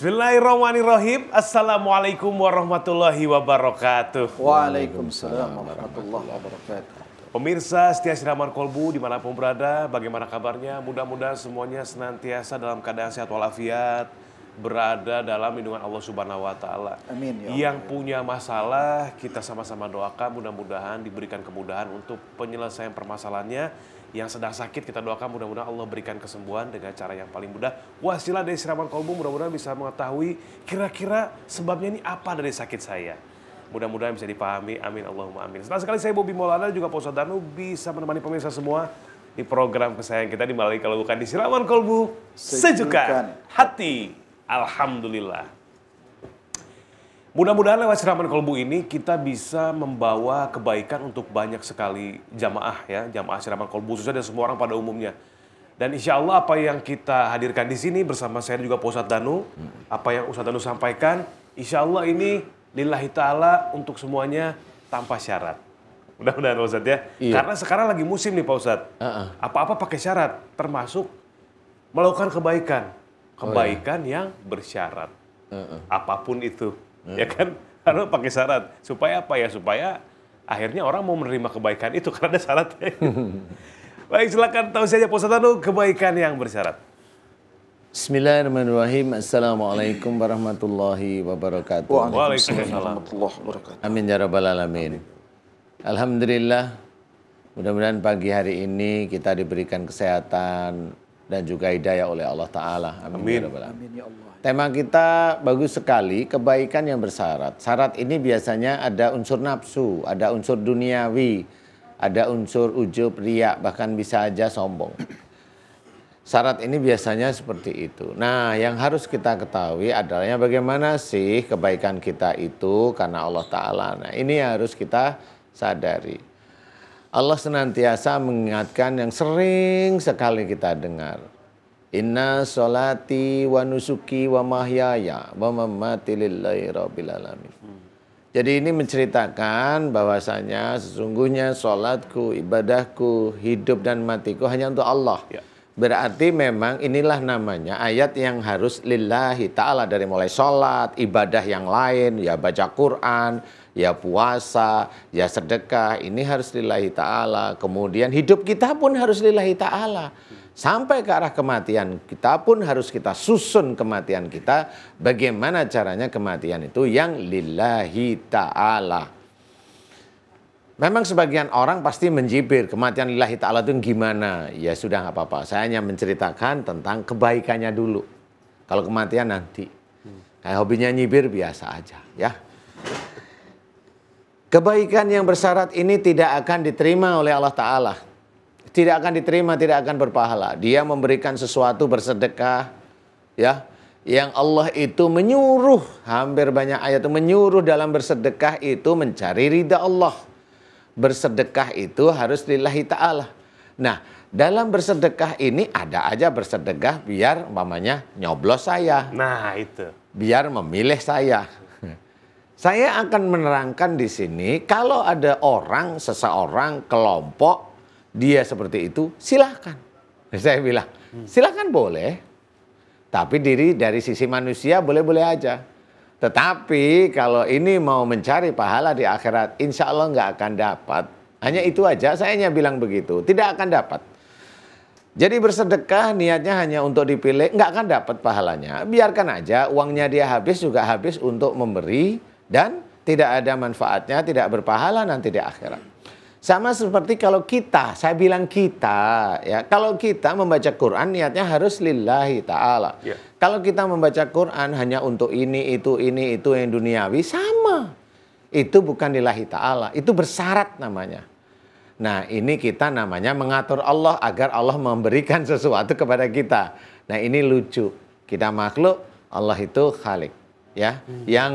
Bismillahirrahmanirrahim. Assalamualaikum warahmatullahi wabarakatuh. Waalaikumsalam warahmatullahi wabarakatuh. Pemirsa setia siraman kolbu dimanapun berada, bagaimana kabarnya? Mudah-mudahan semuanya senantiasa dalam keadaan sehat walafiat, berada dalam lindungan Allah Subhanahu wa taala. Amin ya. Allah. Yang punya masalah kita sama-sama doakan mudah-mudahan diberikan kemudahan untuk penyelesaian permasalahannya yang sedang sakit kita doakan mudah-mudahan Allah berikan kesembuhan dengan cara yang paling mudah. Wasilah dari siraman kolbu mudah-mudahan bisa mengetahui kira-kira sebabnya ini apa dari sakit saya. Mudah-mudahan bisa dipahami. Amin. Allahumma amin. Setelah sekali saya Bobi Maulana juga Pak Danu bisa menemani pemirsa semua di program kesayangan kita di kalau bukan di Siraman Kolbu sejukkan Hati. Alhamdulillah. Mudah-mudahan lewat siraman kolbu ini kita bisa membawa kebaikan untuk banyak sekali jamaah ya, jamaah siraman kolbu khususnya dan semua orang pada umumnya. Dan insya Allah apa yang kita hadirkan di sini bersama saya juga Pak Ustadz Danu, apa yang Ustadz Danu sampaikan, insya Allah ini lillahi ta'ala untuk semuanya tanpa syarat. Mudah-mudahan Pak Ustadz ya. Iya. Karena sekarang lagi musim nih Pak Ustadz. Uh-uh. Apa-apa pakai syarat, termasuk melakukan kebaikan. Oh, kebaikan oh, iya. yang bersyarat. Uh-uh. Apapun itu hmm. ya kan harus pakai syarat supaya apa ya supaya akhirnya orang mau menerima kebaikan itu karena ada syaratnya baik silakan tahu saja posatanu kebaikan yang bersyarat Bismillahirrahmanirrahim. Assalamualaikum warahmatullahi wabarakatuh. Waalaikumsalam warahmatullahi wabarakatuh. Amin ya rabbal alamin. Alhamdulillah. Mudah-mudahan pagi hari ini kita diberikan kesehatan, dan juga hidayah oleh Allah Ta'ala. Amin. Ya Amin. Amin ya Tema kita bagus sekali, kebaikan yang bersyarat. Syarat ini biasanya ada unsur nafsu, ada unsur duniawi, ada unsur ujub, riak, bahkan bisa aja sombong. Syarat ini biasanya seperti itu. Nah, yang harus kita ketahui adalah bagaimana sih kebaikan kita itu karena Allah Ta'ala. Nah, ini yang harus kita sadari. Allah senantiasa mengingatkan yang sering sekali kita dengar. Inna solati wa nusuki wa mahyaya wa mamati lillahi rabbil alamin. Jadi ini menceritakan bahwasanya sesungguhnya sholatku, ibadahku, hidup dan matiku hanya untuk Allah. Ya. Berarti memang inilah namanya ayat yang harus lillahi ta'ala dari mulai sholat, ibadah yang lain, ya baca Quran, ya puasa, ya sedekah, ini harus lillahi ta'ala. Kemudian hidup kita pun harus lillahi ta'ala. Sampai ke arah kematian kita pun harus kita susun kematian kita. Bagaimana caranya kematian itu yang lillahi ta'ala. Memang sebagian orang pasti menjibir kematian lillahi ta'ala itu gimana. Ya sudah nggak apa-apa. Saya hanya menceritakan tentang kebaikannya dulu. Kalau kematian nanti. Kayak hobinya nyibir biasa aja ya. Kebaikan yang bersyarat ini tidak akan diterima oleh Allah Ta'ala. Tidak akan diterima, tidak akan berpahala. Dia memberikan sesuatu bersedekah, ya, yang Allah itu menyuruh, hampir banyak ayat itu menyuruh dalam bersedekah itu mencari ridha Allah. Bersedekah itu harus lillahi ta'ala. Nah, dalam bersedekah ini ada aja bersedekah biar umpamanya nyoblos saya. Nah, itu. Biar memilih saya saya akan menerangkan di sini kalau ada orang, seseorang, kelompok dia seperti itu, silahkan. Saya bilang, silahkan boleh. Tapi diri dari sisi manusia boleh-boleh aja. Tetapi kalau ini mau mencari pahala di akhirat, insya Allah nggak akan dapat. Hanya itu aja, saya hanya bilang begitu. Tidak akan dapat. Jadi bersedekah niatnya hanya untuk dipilih, nggak akan dapat pahalanya. Biarkan aja uangnya dia habis juga habis untuk memberi dan tidak ada manfaatnya, tidak berpahala nanti di akhirat. Sama seperti kalau kita, saya bilang kita, ya kalau kita membaca Quran niatnya harus lillahi ta'ala. Yeah. Kalau kita membaca Quran hanya untuk ini, itu, ini, itu yang duniawi, sama. Itu bukan lillahi ta'ala, itu bersyarat namanya. Nah ini kita namanya mengatur Allah agar Allah memberikan sesuatu kepada kita. Nah ini lucu, kita makhluk, Allah itu khalik ya hmm. yang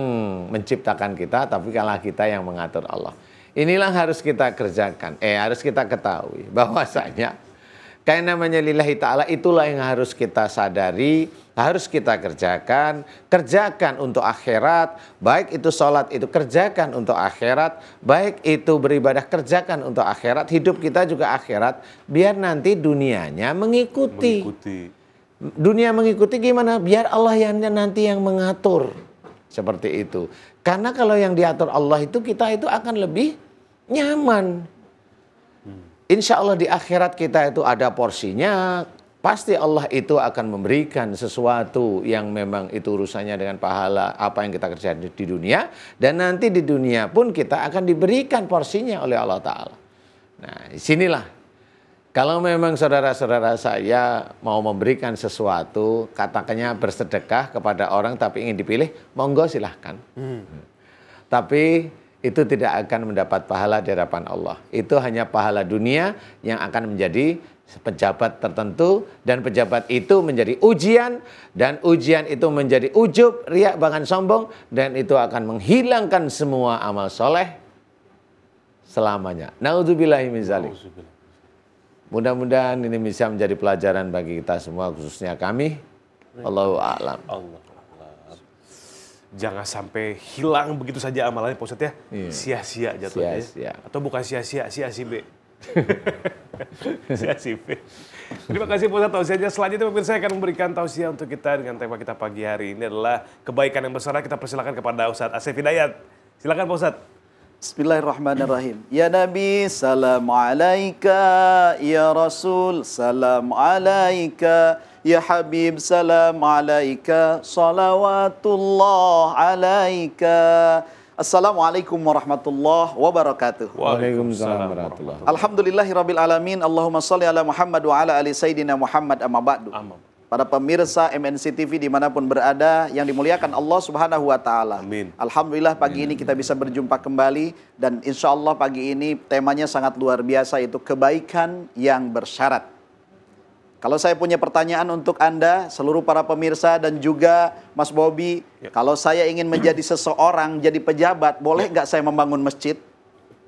menciptakan kita tapi kalah kita yang mengatur Allah. Inilah harus kita kerjakan. Eh harus kita ketahui bahwasanya kayak namanya lillahi taala itulah yang harus kita sadari, harus kita kerjakan, kerjakan untuk akhirat, baik itu sholat itu kerjakan untuk akhirat, baik itu beribadah kerjakan untuk akhirat, hidup kita juga akhirat, biar nanti dunianya mengikuti. mengikuti. Dunia mengikuti gimana? Biar Allah yang nanti yang mengatur seperti itu. Karena kalau yang diatur Allah itu kita itu akan lebih nyaman. Insya Allah di akhirat kita itu ada porsinya, pasti Allah itu akan memberikan sesuatu yang memang itu urusannya dengan pahala apa yang kita kerjakan di dunia dan nanti di dunia pun kita akan diberikan porsinya oleh Allah Taala. Nah, disinilah. Kalau memang saudara-saudara saya mau memberikan sesuatu, katakannya bersedekah kepada orang tapi ingin dipilih, monggo silahkan. Hmm. Tapi itu tidak akan mendapat pahala di hadapan Allah. Itu hanya pahala dunia yang akan menjadi pejabat tertentu dan pejabat itu menjadi ujian dan ujian itu menjadi ujub, riak bahkan sombong dan itu akan menghilangkan semua amal soleh selamanya. Nauzubillah. Mudah-mudahan ini bisa menjadi pelajaran bagi kita semua, khususnya kami. Allahu a'lam. Allah. Jangan sampai hilang begitu saja amalannya, Pak Ustadz ya. Iya. Sia-sia jatuhnya. Ya. Sia-sia. Atau bukan sia-sia, sia-si B. sia-si B. Terima kasih Pak Ustadz tausiahnya. Selanjutnya pemirsa akan memberikan tausiah untuk kita dengan tema kita pagi hari ini adalah kebaikan yang besar. Kita persilakan kepada Ustadz Asef Hidayat. Silakan Pak Ustadz. Bismillahirrahmanirrahim. Ya Nabi, salam alaika. Ya Rasul, salam alaika. Ya Habib, salam alaika. Salawatullah alaika. Assalamualaikum warahmatullahi wabarakatuh. Waalaikumsalam warahmatullahi wabarakatuh. Alhamdulillahirabbil Allahumma salli ala Muhammad wa ala ali sayidina Muhammad amma ba'du. Amma. para pemirsa MNC TV dimanapun berada yang dimuliakan Allah Subhanahu Wa Taala. Alhamdulillah pagi Amin. ini kita bisa berjumpa kembali dan insya Allah pagi ini temanya sangat luar biasa yaitu kebaikan yang bersyarat. Kalau saya punya pertanyaan untuk Anda, seluruh para pemirsa dan juga Mas Bobi, ya. kalau saya ingin menjadi seseorang, jadi pejabat, boleh ya. nggak ya. saya membangun masjid?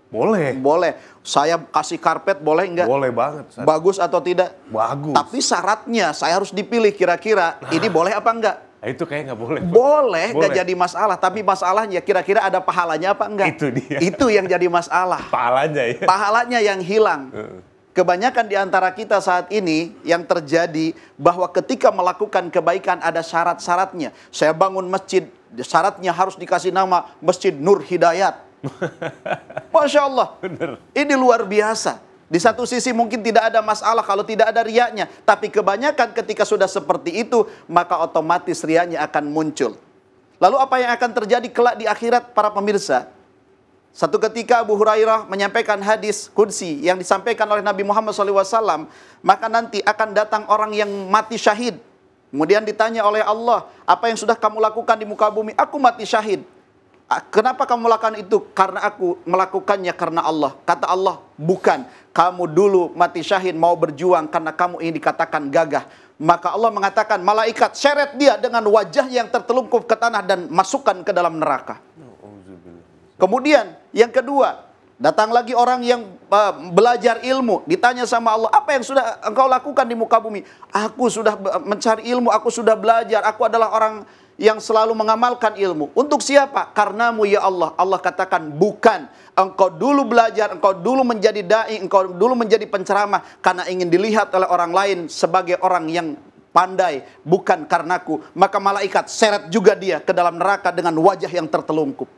Boleh. Boleh. Saya kasih karpet boleh nggak? Boleh banget. Saya. Bagus atau tidak? Bagus. Tapi syaratnya saya harus dipilih kira-kira nah. ini boleh apa enggak? Nah, itu kayak nggak boleh. Boleh, nggak jadi masalah. Tapi masalahnya kira-kira ada pahalanya apa enggak? Itu dia. Itu yang jadi masalah. Pahalanya ya? Pahalanya yang hilang. Kebanyakan di antara kita saat ini yang terjadi bahwa ketika melakukan kebaikan ada syarat-syaratnya. Saya bangun masjid, syaratnya harus dikasih nama Masjid Nur Hidayat Masya Allah. Bener. Ini luar biasa. Di satu sisi mungkin tidak ada masalah kalau tidak ada riaknya. Tapi kebanyakan ketika sudah seperti itu, maka otomatis riaknya akan muncul. Lalu apa yang akan terjadi kelak di akhirat para pemirsa? Satu ketika Abu Hurairah menyampaikan hadis kudsi yang disampaikan oleh Nabi Muhammad SAW, maka nanti akan datang orang yang mati syahid. Kemudian ditanya oleh Allah, apa yang sudah kamu lakukan di muka bumi? Aku mati syahid. Ah, kenapa kamu melakukan itu? Karena aku melakukannya karena Allah. Kata Allah, bukan. Kamu dulu mati syahid mau berjuang karena kamu ini dikatakan gagah. Maka Allah mengatakan malaikat seret dia dengan wajah yang tertelungkup ke tanah dan masukkan ke dalam neraka. Kemudian yang kedua, Datang lagi orang yang uh, belajar ilmu, ditanya sama Allah, "Apa yang sudah engkau lakukan di muka bumi?" "Aku sudah mencari ilmu, aku sudah belajar, aku adalah orang yang selalu mengamalkan ilmu." Untuk siapa? Karenamu ya Allah. Allah katakan, "Bukan engkau dulu belajar, engkau dulu menjadi dai, engkau dulu menjadi penceramah karena ingin dilihat oleh orang lain sebagai orang yang pandai, bukan karenaku." Maka malaikat seret juga dia ke dalam neraka dengan wajah yang tertelungkup.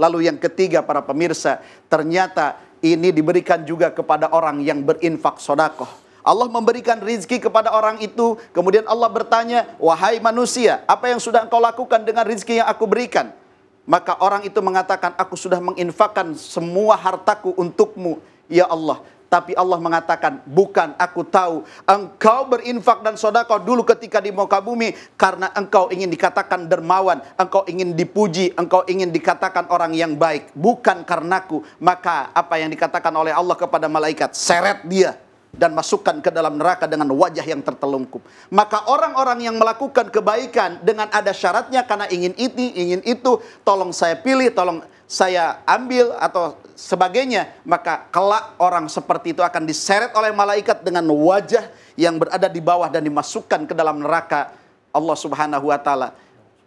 Lalu yang ketiga para pemirsa, ternyata ini diberikan juga kepada orang yang berinfak sodakoh. Allah memberikan rizki kepada orang itu. Kemudian Allah bertanya, wahai manusia, apa yang sudah engkau lakukan dengan rizki yang aku berikan? Maka orang itu mengatakan, aku sudah menginfakkan semua hartaku untukmu. Ya Allah, tapi Allah mengatakan, bukan aku tahu. Engkau berinfak dan sodakau dulu ketika di muka bumi. Karena engkau ingin dikatakan dermawan. Engkau ingin dipuji. Engkau ingin dikatakan orang yang baik. Bukan karenaku. Maka apa yang dikatakan oleh Allah kepada malaikat. Seret dia dan masukkan ke dalam neraka dengan wajah yang tertelungkup. Maka orang-orang yang melakukan kebaikan dengan ada syaratnya karena ingin ini, ingin itu, tolong saya pilih, tolong saya ambil atau sebagainya, maka kelak orang seperti itu akan diseret oleh malaikat dengan wajah yang berada di bawah dan dimasukkan ke dalam neraka Allah Subhanahu wa taala.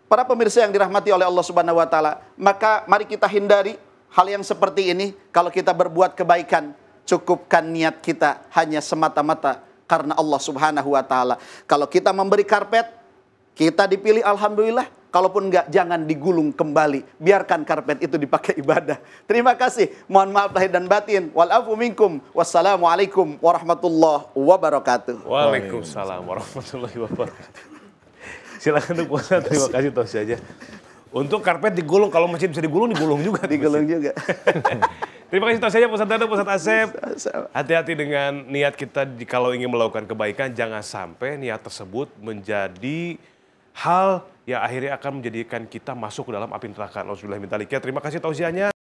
Para pemirsa yang dirahmati oleh Allah Subhanahu wa taala, maka mari kita hindari hal yang seperti ini kalau kita berbuat kebaikan, cukupkan niat kita hanya semata-mata karena Allah Subhanahu wa taala. Kalau kita memberi karpet, kita dipilih alhamdulillah Kalaupun enggak, jangan digulung kembali. Biarkan karpet itu dipakai ibadah. Terima kasih. Mohon maaf lahir dan batin. Walafu minkum. Wassalamualaikum warahmatullahi wabarakatuh. Waalaikumsalam warahmatullahi wabarakatuh. Silahkan untuk puasa. Terima kasih tos saja. Untuk karpet digulung, kalau masih bisa digulung, digulung juga. digulung juga. Terima kasih saja Pusat Dado, Pusat Asep. Hati-hati dengan niat kita kalau ingin melakukan kebaikan, jangan sampai niat tersebut menjadi hal Ya akhirnya akan menjadikan kita masuk ke dalam api neraka. Alhamdulillah, minta ya, Terima kasih tausiahnya.